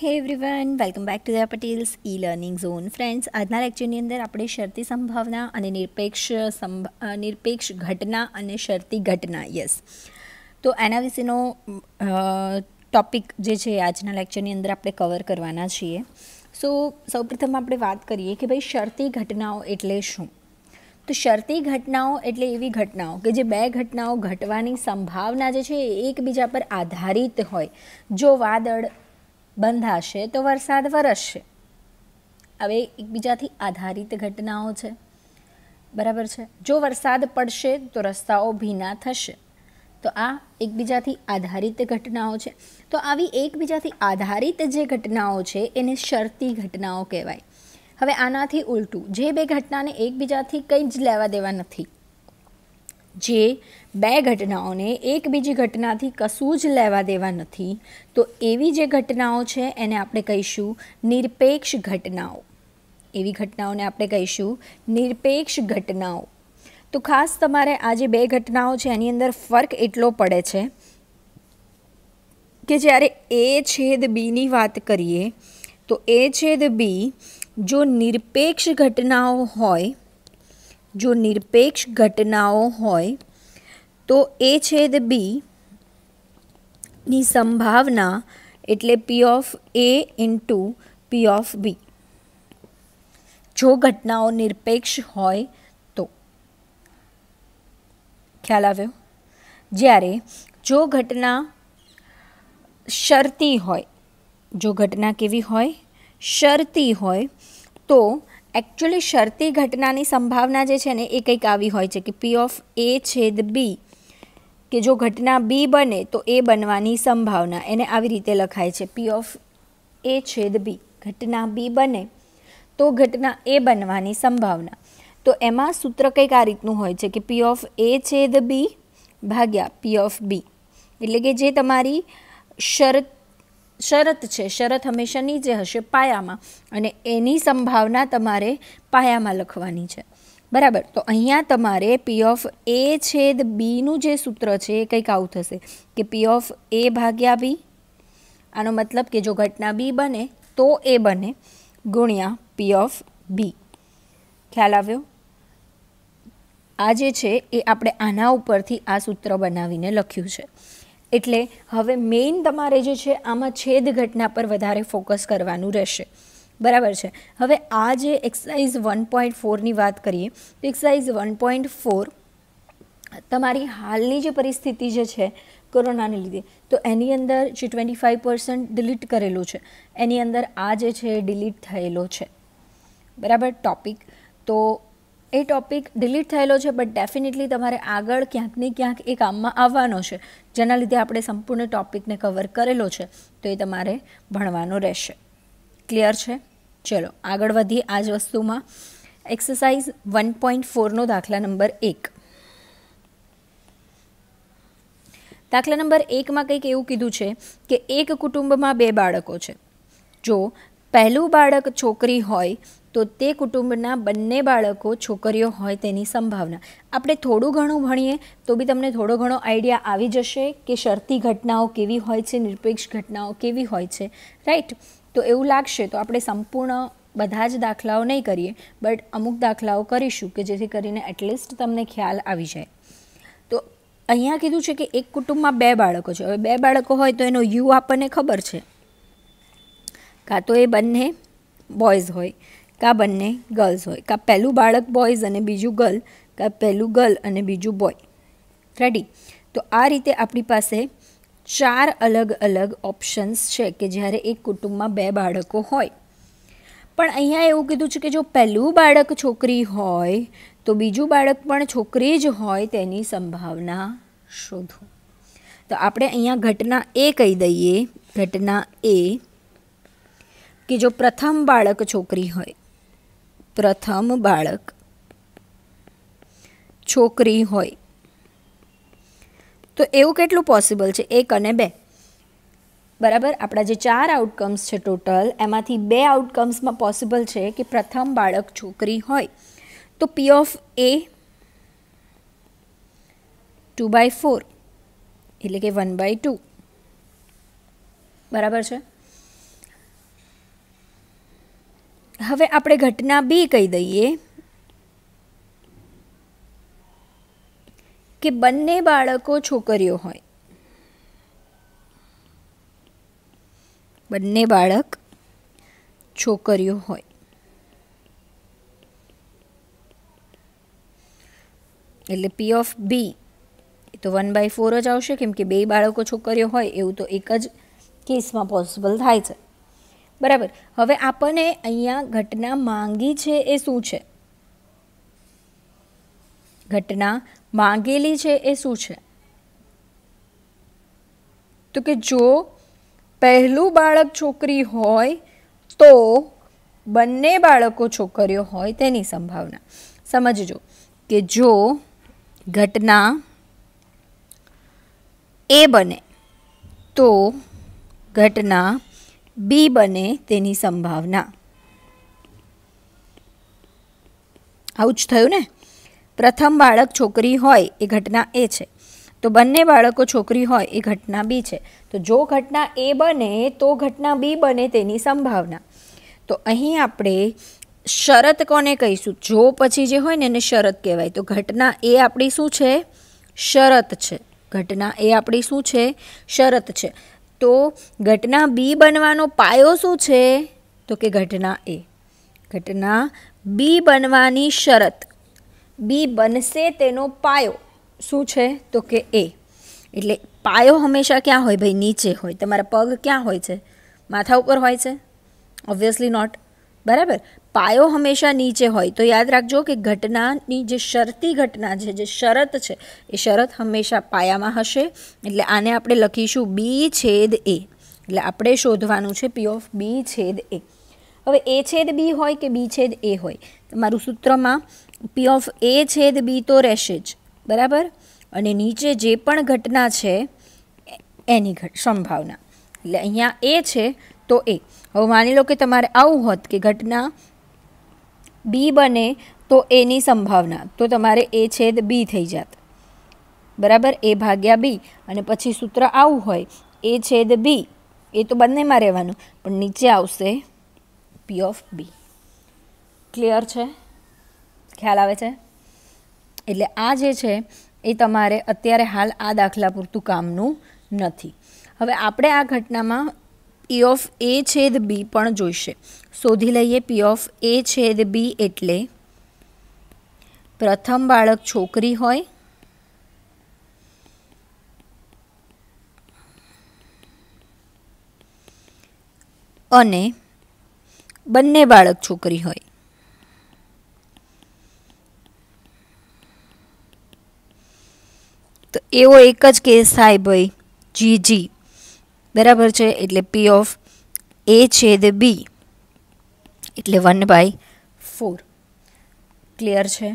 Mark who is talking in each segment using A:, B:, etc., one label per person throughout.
A: હે everyone welcome back to the Patels e learning zone friends આજના લેક્ચરની અંદર આપણે શરતી સંભાવના અને નિરપેક્ષ નિરપેક્ષ ઘટના અને શરતી ઘટના યસ તો એના વિશેનો ટોપિક જે છે આજના લેક્ચરની અંદર આપણે કવર કરવાના છીએ સો સૌપ્રથમ આપણે વાત કરીએ કે ભાઈ શરતી ઘટનાઓ એટલે શું તો શરતી ઘટનાઓ એટલે એવી ઘટનાઓ કે જે બે ઘટનાઓ ઘટવાની સંભાવના જે છે એ એકબીજા પર આધારિત હોય જો વાદળ બંધાશે તો વરસાદ વરસશે હવે એકબીજાથી આધારિત ઘટનાઓ છે બરાબર છે જો વરસાદ પડશે તો રસ્તાઓ ભીના થશે તો આ એકબીજાથી આધારિત ઘટનાઓ છે તો આવી એકબીજાથી આધારિત જે ઘટનાઓ છે એને શરતી ઘટનાઓ કહેવાય હવે આનાથી ઉલટું જે બે ઘટનાને એકબીજાથી કંઈ જ લેવા દેવા નથી જે બે ઘટનાઓને એક બીજી ઘટનાથી કશું જ લેવા દેવા નથી તો એવી જે ઘટનાઓ છે એને આપણે કહીશું નિરપેક્ષ ઘટનાઓ એવી ઘટનાઓને આપણે કહીશું નિરપેક્ષ ઘટનાઓ તો ખાસ તમારે આ જે બે ઘટનાઓ છે એની અંદર ફર્ક એટલો પડે છે કે જ્યારે એ છેદ બીની વાત કરીએ તો એ છેદ બી જો નિરપેક્ષ ઘટનાઓ હોય જો નિરપેક્ષ ઘટનાઓ હોય તો એ છેદ બી ની સંભાવના એટલે P of A into P of B જો ઘટનાઓ નિરપેક્ષ હોય તો ખ્યાલ આવ્યો જ્યારે જો ઘટના શરતી હોય જો ઘટના કેવી હોય શરતી હોય તો એકચ્યુઅલી શરતી ઘટનાની સંભાવના જે છે ને એ કંઈક આવી હોય છે કે પી ઓફ એ છેદ બી કે જો ઘટના બી બને તો એ બનવાની સંભાવના એને આવી રીતે લખાય છે પી ઓફ એ છેદ બી ઘટના બી બને તો ઘટના એ બનવાની સંભાવના તો એમાં સૂત્ર કંઈક આ રીતનું હોય છે કે પી ઓફ એ છેદ બી ભાગ્યા પી ઓફ બી એટલે કે જે તમારી શરત શરત છે શરત હંમેશાની જે હશે પાયામાં અને એની સંભાવના તમારે પાયામાં લખવાની છે બરાબર તો અહીંયા તમારે પી ઓફ એ છેદ બીનું જે સૂત્ર છે એ કંઈક આવું થશે કે પી ઓફ એ ભાગ્યા બી આનો મતલબ કે જો ઘટના બી બને તો એ બને ગુણ્યા પી ઓફ બી ખ્યાલ આવ્યો આ જે છે એ આપણે આના ઉપરથી આ સૂત્ર બનાવીને લખ્યું છે એટલે હવે મેઇન તમારે જે છે આમાં છેદ ઘટના પર વધારે ફોકસ કરવાનું રહેશે બરાબર છે હવે આ જે એક્સરસાઇઝ વન પોઈન્ટ ફોરની વાત કરીએ તો એક્સરસાઇઝ વન પોઈન્ટ ફોર તમારી હાલની જે પરિસ્થિતિ જે છે કોરોનાને લીધે તો એની અંદર જે ટ્વેન્ટી ફાઇવ પર્સન્ટ ડિલીટ કરેલું છે એની અંદર આ જે છે ડિલીટ થયેલો છે બરાબર ટોપિક તો એ ટોપિક ડિલીટ થયેલો છે બટ ડેફિનેટલી તમારે આગળ ક્યાંક ને ક્યાંક એ કામમાં આવવાનો છે જેના લીધે આપણે સંપૂર્ણ ટોપિકને કવર કરેલો છે તો એ તમારે ભણવાનો રહેશે ક્લિયર છે ચલો આગળ વધીએ આ જ વસ્તુમાં એક્સરસાઇઝ વન પોઈન્ટ ફોરનો દાખલા નંબર એક દાખલા નંબર એકમાં કંઈક એવું કીધું છે કે એક કુટુંબમાં બે બાળકો છે જો પહેલું બાળક છોકરી હોય તો તે કુટુંબના બંને બાળકો છોકરીઓ હોય તેની સંભાવના આપણે થોડું ઘણું ભણીએ તો બી તમને થોડો ઘણો આઈડિયા આવી જશે કે શરતી ઘટનાઓ કેવી હોય છે નિરપેક્ષ ઘટનાઓ કેવી હોય છે રાઈટ તો એવું લાગશે તો આપણે સંપૂર્ણ બધા જ દાખલાઓ નહીં કરીએ બટ અમુક દાખલાઓ કરીશું કે જેથી કરીને એટલીસ્ટ તમને ખ્યાલ આવી જાય તો અહીંયા કીધું છે કે એક કુટુંબમાં બે બાળકો છે હવે બે બાળકો હોય તો એનો યુ આપણને ખબર છે કાં તો એ બંને બોયઝ હોય કા બંને ગર્લ્સ હોય કાં પહેલું બાળક બોયઝ અને બીજું ગર્લ કા પહેલું ગર્લ અને બીજું બોય રેડી તો આ રીતે આપણી પાસે ચાર અલગ અલગ ઓપ્શન્સ છે કે જ્યારે એક કુટુંબમાં બે બાળકો હોય પણ અહીંયા એવું કીધું છે કે જો પહેલું બાળક છોકરી હોય તો બીજું બાળક પણ છોકરી જ હોય તેની સંભાવના શોધો તો આપણે અહીંયા ઘટના એ કહી દઈએ ઘટના એ કે જો પ્રથમ બાળક છોકરી હોય પ્રથમ બાળક છોકરી હોય તો એવું કેટલું પોસિબલ છે એક અને બે બરાબર આપણા જે ચાર આઉટકમ્સ છે ટોટલ એમાંથી બે આઉટકમ્સમાં પોસિબલ છે કે પ્રથમ બાળક છોકરી હોય તો P of A two by four એટલે કે વન બાય ટુ બરાબર છે હવે આપણે ઘટના બી કહી દઈએ કે બંને બાળકો છોકરીઓ હોય બંને બાળક છોકરીઓ હોય એટલે પી ઓફ બી એ તો વન બાય ફોર જ આવશે કેમ કે બે બાળકો છોકરીઓ હોય એવું તો એક જ કેસમાં પોસિબલ થાય છે બરાબર હવે આપણને અહીંયા ઘટના માંગી છે એ શું છે ઘટના માંગેલી છે એ શું છે તો કે જો પહેલું બાળક છોકરી હોય તો બંને બાળકો છોકરીઓ હોય તેની સંભાવના સમજજો કે જો ઘટના એ બને તો ઘટના બી બને તેની સંભાવના આવું જ થયું ને પ્રથમ બાળક છોકરી હોય એ ઘટના એ છે તો બંને બાળકો છોકરી હોય એ ઘટના બી છે તો જો ઘટના એ બને તો ઘટના બી બને તેની સંભાવના તો અહીં આપણે શરત કોને કહીશું જો પછી જે હોય ને એને શરત કહેવાય તો ઘટના એ આપણી શું છે શરત છે ઘટના એ આપણી શું છે શરત છે તો ઘટના બી બનવાનો પાયો શું છે તો કે ઘટના એ ઘટના બી બનવાની શરત બી બનશે તેનો પાયો શું છે તો કે એ એટલે પાયો હંમેશા ક્યાં હોય ભાઈ નીચે હોય તમારા પગ ક્યાં હોય છે માથા ઉપર હોય છે ઓબ્વિયસલી નોટ બરાબર પાયો હંમેશા નીચે હોય તો યાદ રાખજો કે ઘટનાની જે શરતી ઘટના છે જે શરત છે એ શરત હંમેશા પાયામાં હશે એટલે આને આપણે લખીશું બી છેદ એ એટલે આપણે શોધવાનું છે પી ઓફ બી છેદ એ હવે એ છેદ બી હોય કે બી છેદ એ હોય તમારું સૂત્રમાં પી ઓફ એ છેદ બી તો રહેશે જ બરાબર અને નીચે જે પણ ઘટના છે એની સંભાવના એટલે અહીંયા એ છે તો એ હવે માની લો કે તમારે આવું હોત કે ઘટના બી બને તો એની સંભાવના તો તમારે એ છેદ બી થઈ જાત બરાબર એ ભાગ્યા બી અને પછી સૂત્ર આવું હોય એ છેદ બી એ તો બંનેમાં રહેવાનું પણ નીચે આવશે પી ઓફ બી ક્લિયર છે ખ્યાલ આવે છે એટલે આ જે છે એ તમારે અત્યારે હાલ આ દાખલા પૂરતું કામનું નથી હવે આપણે આ ઘટનામાં પી ઓફ એ છેદ બી પણ જોઈશે શોધી લઈએ પી ઓફ એ છેદ બી એટલે પ્રથમ બાળક છોકરી હોય અને બંને બાળક છોકરી હોય તો એવો એક જ કેસ થાય ભાઈ જી જી બરાબર છે એટલે પી ઓફ એ છેદ બી એટલે વન બાય ફોર ક્લિયર છે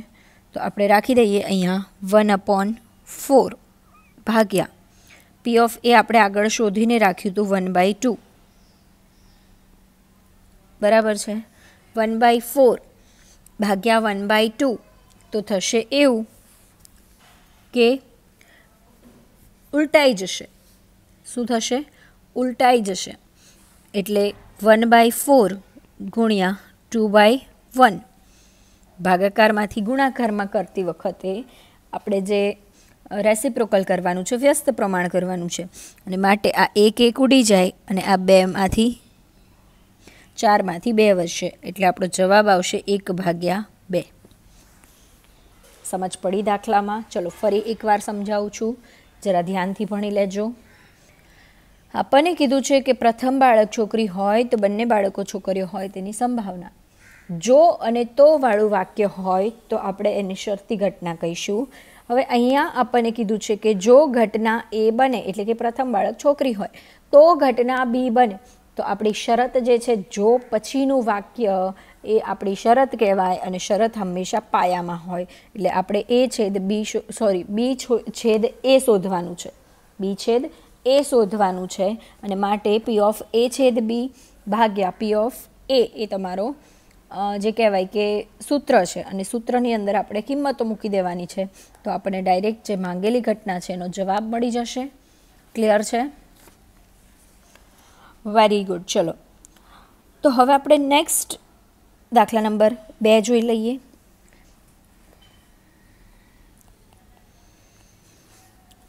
A: તો આપણે રાખી દઈએ અહીંયા વન અપોન ફોર ભાગ્યા પી ઓફ એ આપણે આગળ શોધીને રાખ્યું હતું વન બાય ટુ બરાબર છે વન બાય ફોર ભાગ્યા વન બાય ટુ તો થશે એવું કે ઉલટાઈ જશે શું થશે ઉલટાઈ જશે એટલે વન બાય ફોર ગુણ્યા ટુ બાય વન ભાગાકારમાંથી ગુણાકારમાં કરતી વખતે આપણે જે રેસિપ્રોકલ કરવાનું છે વ્યસ્ત પ્રમાણ કરવાનું છે અને માટે આ એક એક ઉડી જાય અને આ બેમાંથી ચારમાંથી બે વધશે એટલે આપણો જવાબ આવશે એક ભાગ્યા બે સમજ પડી દાખલામાં ચલો ફરી એકવાર સમજાવું છું જરા ધ્યાનથી ભણી લેજો આપણને કીધું છે કે પ્રથમ બાળક છોકરી હોય તો બંને બાળકો છોકરીઓ હોય તેની સંભાવના જો અને તો વાળું વાક્ય હોય તો આપણે એની શરતી ઘટના કહીશું હવે અહીંયા આપણને કીધું છે કે જો ઘટના એ બને એટલે કે પ્રથમ બાળક છોકરી હોય તો ઘટના બી બને તો આપણી શરત જે છે જો પછીનું વાક્ય એ આપણી શરત કહેવાય અને શરત હંમેશા પાયામાં હોય એટલે આપણે એ છેદ બી સોરી બી છેદ એ શોધવાનું છે બી છેદ એ શોધવાનું છે અને માટે પી ઓફ એ છેદ બી ભાગ્યા પી ઓફ એ એ તમારો જે કહેવાય કે સૂત્ર છે અને સૂત્રની અંદર આપણે કિંમતો મૂકી દેવાની છે તો આપણે ડાયરેક્ટ જે માંગેલી ઘટના છે એનો જવાબ મળી જશે ક્લિયર છે વેરી ગુડ ચલો તો હવે આપણે નેક્સ્ટ દાખલા નંબર બે જોઈ લઈએ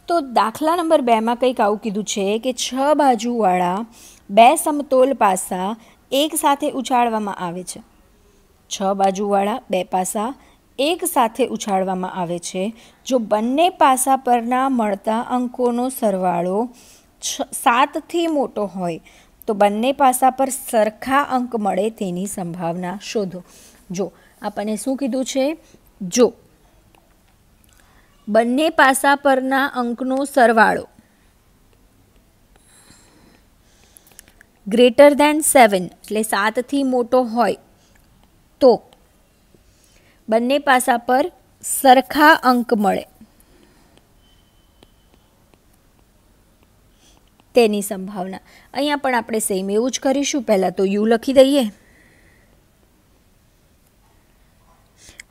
A: તો દાખલા નંબર બેમાં કંઈક આવું કીધું છે કે છ બાજુવાળા બે સમતોલ પાસા એક સાથે ઉછાળવામાં આવે છે છ બાજુવાળા બે પાસા એક સાથે ઉછાળવામાં આવે છે જો બંને પાસા પરના મળતા અંકોનો સરવાળો છ સાતથી મોટો હોય તો બંને પાસા પર સરખા અંક મળે તેની સંભાવના શોધો જો આપણને શું કીધું છે જો બંને પાસા પરના અંકનો સરવાળો ગ્રેટર ધેન સેવન એટલે સાતથી મોટો હોય તો બંને પાસા પર સરખા અંક મળે તેની સંભાવના અહીંયા પણ આપણે સેમ એવું જ કરીશું પહેલાં તો યુ લખી દઈએ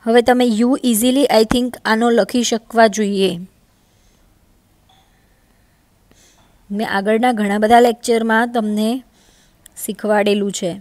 A: હવે તમે યુ ઇઝીલી આઈ થિંક આનો લખી શકવા જોઈએ મેં આગળના ઘણા બધા લેક્ચરમાં તમને શીખવાડેલું છે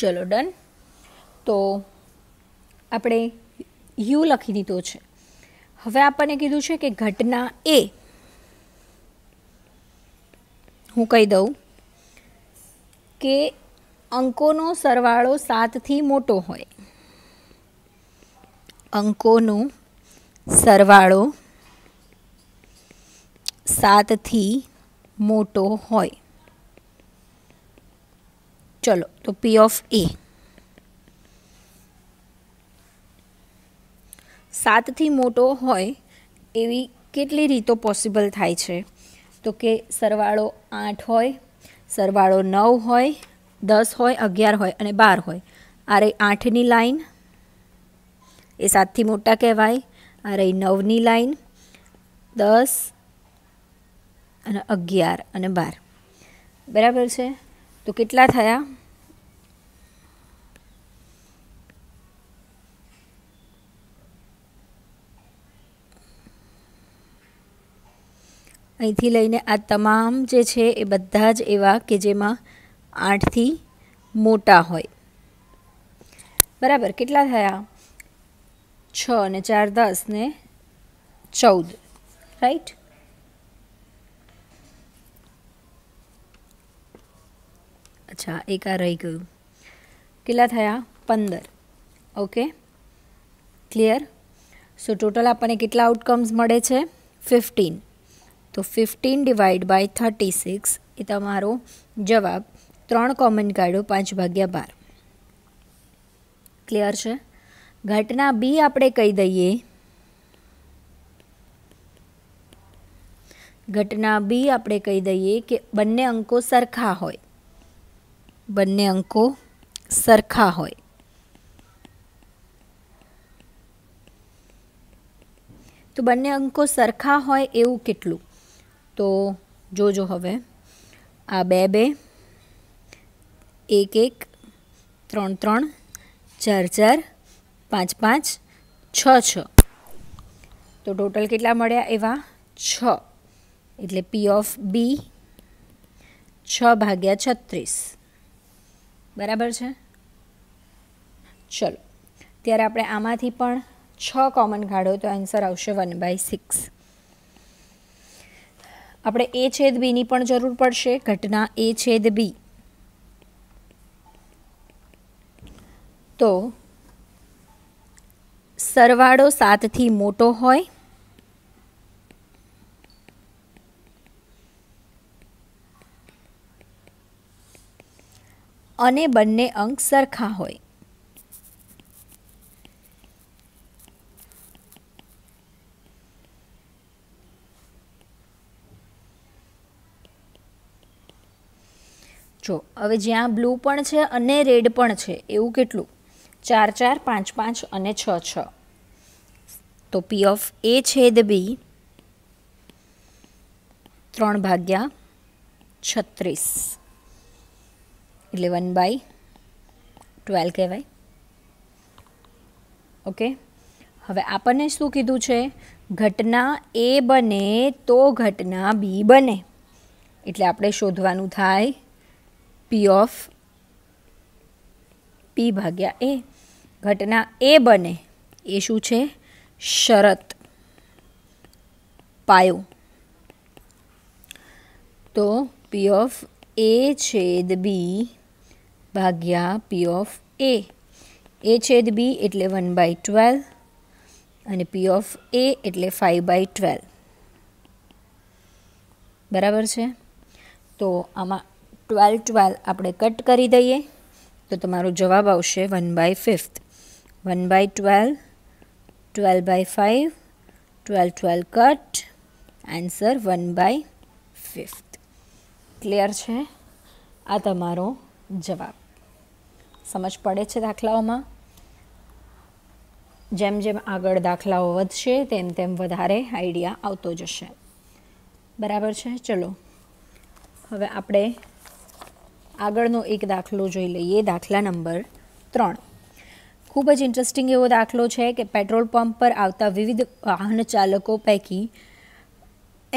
A: ચલો ડન તો આપણે યુ લખી દીધો છે હવે આપણને કીધું છે કે ઘટના એ હું કહી દઉં કે અંકોનો સરવાળો સાતથી મોટો હોય અંકોનો સરવાળો સાતથી મોટો હોય ચલો તો પી ઓફ એ સાતથી મોટો હોય એવી કેટલી રીતો પોસિબલ થાય છે તો કે સરવાળો આઠ હોય સરવાળો નવ હોય દસ હોય અગિયાર હોય અને બાર હોય આ રહી આઠની લાઈન એ સાતથી મોટા કહેવાય આ રહી નવની લાઈન દસ અને અગિયાર અને બાર બરાબર છે તો કેટલા થયા અહીંથી લઈને આ તમામ જે છે એ બધા જ એવા કે જેમાં આઠથી મોટા હોય બરાબર કેટલા થયા છ અને ચાર દસ ને ચૌદ રાઈટ અચ્છા એક આ રહી ગયું કેટલા થયા પંદર ઓકે ક્લિયર સો ટોટલ આપણને કેટલા આઉટકમ્સ મળે છે ફિફ્ટીન તો fifteen divide by thirty six એ તમારો જવાબ ત્રણ કોમન કાઢો પાંચ ભાગ્યા બાર ક્લિયર છે ઘટના બી આપણે કહી દઈએ ઘટના બી આપણે કહી દઈએ કે બંને અંકો સરખા હોય બંને અંકો સરખા હોય તો બંને અંકો સરખા હોય એવું કેટલું તો જોજો હવે આ બે બે એક એક ત્રણ ત્રણ ચાર ચાર પાંચ પાંચ છ છ તો ટોટલ કેટલા મળ્યા એવા છ એટલે પી ઓફ બી છ ભાગ્યા છત્રીસ બરાબર છે ચલો ત્યારે આપણે આમાંથી પણ છ કોમન કાઢો તો આન્સર આવશે વન બાય સિક્સ આપણે એ છેદ બીની પણ જરૂર પડશે ઘટના એ છેદ બી તો સરવાળો સાતથી મોટો હોય અને બંને અંક સરખા હોય જો હવે જ્યાં બ્લુ પણ છે અને રેડ પણ છે એવું કેટલું ચાર ચાર પાંચ પાંચ અને છ છ તો પી ઓફ એ છેદ બી ત્રણ ભાગ્યા છત્રીસ એટલે વન બાય ટ્વેલ્વ કહેવાય ઓકે હવે આપણને શું કીધું છે ઘટના એ બને તો ઘટના બી બને એટલે આપણે શોધવાનું થાય પી ઓફ પી ભાગ્યા એ ઘટના એ બને એ શું છે શરત પાયો તો પી ઓફ એ છેદ બી ભાગ્યા પી ઓફ એ એ છેદ બી એટલે વન બાય ટ્વેલ્વ અને પી ઓફ એ એટલે ફાઇવ બાય ટ્વેલ્વ બરાબર છે તો આમાં ટ્વેલ્વ ટ્વેલ્વ આપણે કટ કરી દઈએ તો તમારો જવાબ આવશે one by fifth one by twelve twelve by five twelve twelve cut answer one by fifth clear છે આ તમારો જવાબ સમજ પડે છે દાખલાઓમાં જેમ જેમ આગળ દાખલાઓ વધશે તેમ તેમ વધારે આઈડિયા આવતો જશે બરાબર છે ચલો હવે આપણે આગળનો એક દાખલો જોઈ લઈએ દાખલા નંબર ત્રણ ખૂબ જ ઇન્ટરેસ્ટિંગ એવો દાખલો છે કે પેટ્રોલ પંપ પર આવતા વિવિધ વાહન ચાલકો પૈકી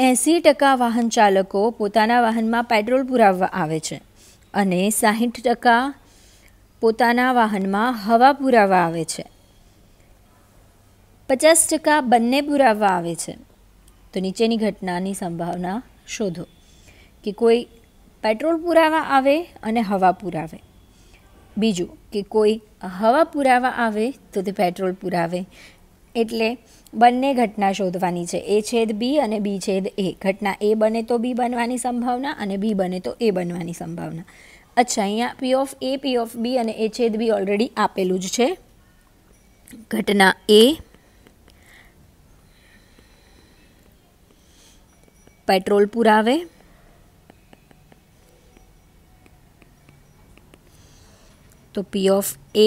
A: એંસી ટકા વાહન ચાલકો પોતાના વાહનમાં પેટ્રોલ પુરાવવા આવે છે અને સાહીઠ ટકા પોતાના વાહનમાં હવા પુરાવા આવે છે પચાસ ટકા બંને પુરાવા આવે છે તો નીચેની ઘટનાની સંભાવના શોધો કે કોઈ પેટ્રોલ પુરાવા આવે અને હવા પુરાવે બીજું કે કોઈ હવા પુરાવા આવે તો તે પેટ્રોલ પુરાવે એટલે બંને ઘટના શોધવાની છે એ છેદ બી અને બી છેદ એ ઘટના એ બને તો બી બનવાની સંભાવના અને બી બને તો એ બનવાની સંભાવના અચ્છા અહીંયા પી ઓફ એ પી ઓફ બી અને એ છેદ બી ઓલરેડી આપેલું જ છે ઘટના એ પેટ્રોલ પુરાવે તો P of A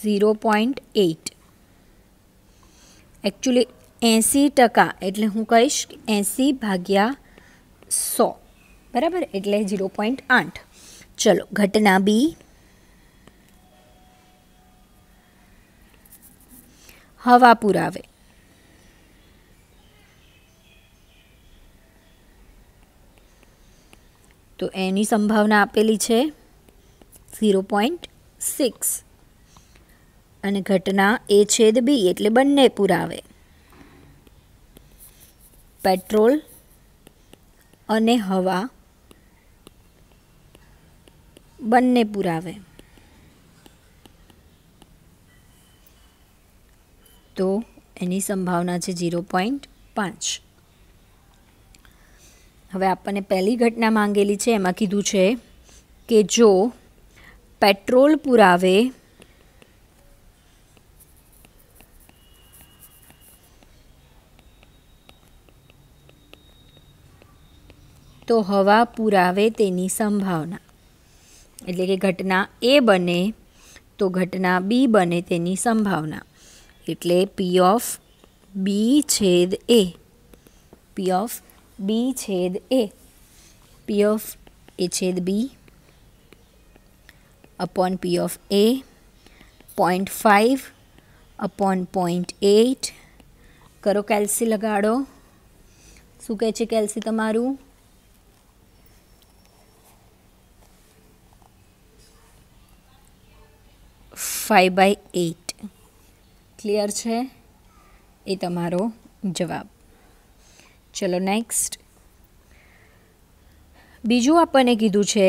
A: zero point eight actually એંસી ટકા એટલે હું કહીશ એંસી ભાગ્યા સો બરાબર એટલે ઝીરો પોઈન્ટ આઠ ચલો ઘટના બી હવા પુરાવે તો એની સંભાવના આપેલી છે ઝીરો પોઈન્ટ સિક્સ અને ઘટના એ છેદ બી એટલે બંને પુરાવે પેટ્રોલ અને હવા બંને પુરાવે તો એની સંભાવના છે ઝીરો પોઈન્ટ પાંચ હવે આપણને પહેલી ઘટના માંગેલી છે એમાં કીધું છે કે જો પેટ્રોલ પુરાવે તો હવા પુરાવે તેની સંભાવના એટલે કે ઘટના એ બને તો ઘટના બી બને તેની સંભાવના એટલે પી ઓફ બી છેદ એ પી ઓફ બી છેદ એ પી ઓફ એ છેદ B upon P of A point five upon point eight કરો કેલ્સી લગાડો શું કહે છે કેલ્સી તમારું ફાઇવ બાય એટ ક્લિયર છે એ તમારો જવાબ ચલો નેક્સ્ટ બીજું આપણને કીધું છે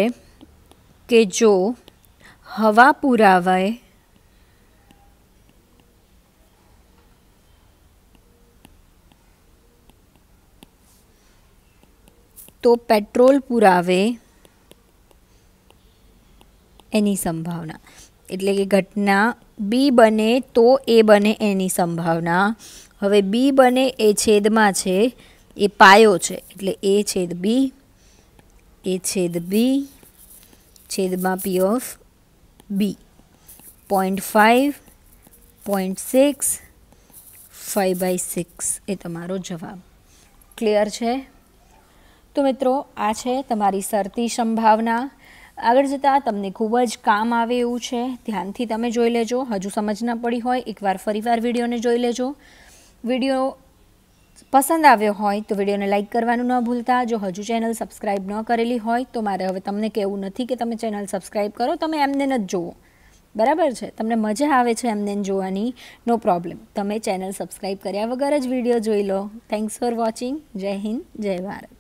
A: કે જો હવા પુરાવાય તો પેટ્રોલ પુરાવે એની સંભાવના એટલે કે ઘટના બી બને તો એ બને એની સંભાવના હવે બી બને એ છેદમાં છે એ પાયો છે એટલે એ છેદ બી એ છેદ બી છેદમાં P of B point five point six five by six એ તમારો જવાબ ક્લિયર છે તો મિત્રો આ છે તમારી સરતી સંભાવના આગળ જતાં તમને ખૂબ જ કામ આવે એવું છે ધ્યાનથી તમે જોઈ લેજો હજુ સમજ ન પડી હોય એકવાર ફરીવાર વિડીયોને જોઈ લેજો વિડીયો પસંદ આવ્યો હોય તો વિડીયોને લાઇક કરવાનું ન ભૂલતા જો હજુ ચેનલ સબસ્ક્રાઈબ ન કરેલી હોય તો મારે હવે તમને કહેવું નથી કે તમે ચેનલ સબસ્ક્રાઈબ કરો તમે એમને જ જુઓ બરાબર છે તમને મજા આવે છે એમને જોવાની નો પ્રોબ્લેમ તમે ચેનલ સબસ્ક્રાઈબ કર્યા વગર જ વિડીયો જોઈ લો થેન્ક્સ ફોર વોચિંગ જય હિન્દ જય ભારત